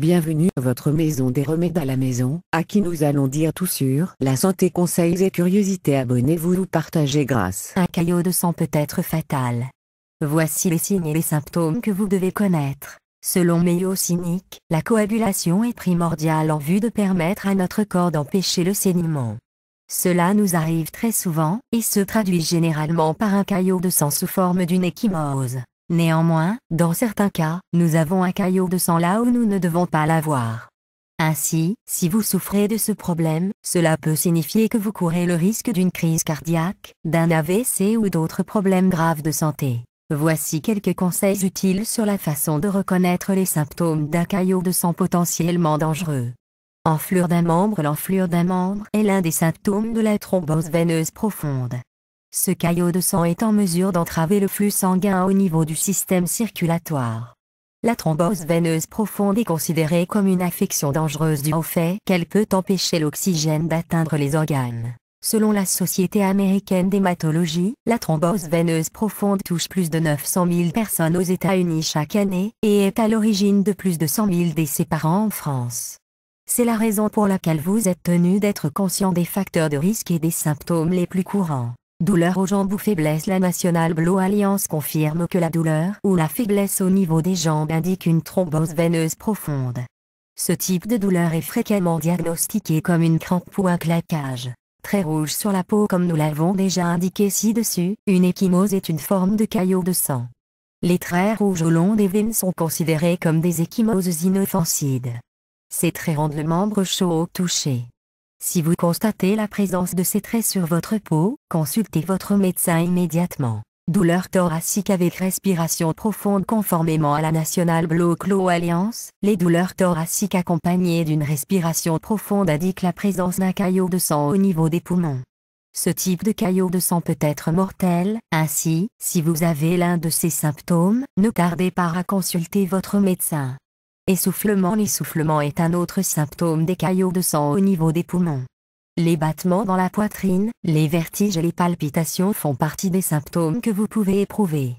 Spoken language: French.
Bienvenue à votre maison des remèdes à la maison, à qui nous allons dire tout sur la santé conseils et curiosités abonnez-vous ou partagez grâce. Un caillot de sang peut être fatal. Voici les signes et les symptômes que vous devez connaître. Selon Mayo Cynic, la coagulation est primordiale en vue de permettre à notre corps d'empêcher le saignement. Cela nous arrive très souvent, et se traduit généralement par un caillot de sang sous forme d'une échymose. Néanmoins, dans certains cas, nous avons un caillot de sang là où nous ne devons pas l'avoir. Ainsi, si vous souffrez de ce problème, cela peut signifier que vous courez le risque d'une crise cardiaque, d'un AVC ou d'autres problèmes graves de santé. Voici quelques conseils utiles sur la façon de reconnaître les symptômes d'un caillot de sang potentiellement dangereux. Enflure d'un membre L'enflure d'un membre est l'un des symptômes de la thrombose veineuse profonde. Ce caillot de sang est en mesure d'entraver le flux sanguin au niveau du système circulatoire. La thrombose veineuse profonde est considérée comme une affection dangereuse du fait qu'elle peut empêcher l'oxygène d'atteindre les organes. Selon la Société américaine d'hématologie, la thrombose veineuse profonde touche plus de 900 000 personnes aux États-Unis chaque année et est à l'origine de plus de 100 000 décès par an en France. C'est la raison pour laquelle vous êtes tenu d'être conscient des facteurs de risque et des symptômes les plus courants. Douleur aux jambes ou faiblesse La National Blue Alliance confirme que la douleur ou la faiblesse au niveau des jambes indique une thrombose veineuse profonde. Ce type de douleur est fréquemment diagnostiqué comme une crampe ou un claquage. Très rouge sur la peau comme nous l'avons déjà indiqué ci-dessus, une échymose est une forme de caillot de sang. Les traits rouges au long des veines sont considérés comme des échymoses inoffensives. Ces traits rendent le membre chaud au toucher. Si vous constatez la présence de ces traits sur votre peau, consultez votre médecin immédiatement. Douleur thoraciques avec respiration profonde conformément à la National Blue Claw Alliance, les douleurs thoraciques accompagnées d'une respiration profonde indiquent la présence d'un caillot de sang au niveau des poumons. Ce type de caillot de sang peut être mortel, ainsi, si vous avez l'un de ces symptômes, ne tardez pas à consulter votre médecin. Essoufflement L'essoufflement est un autre symptôme des caillots de sang au niveau des poumons. Les battements dans la poitrine, les vertiges et les palpitations font partie des symptômes que vous pouvez éprouver.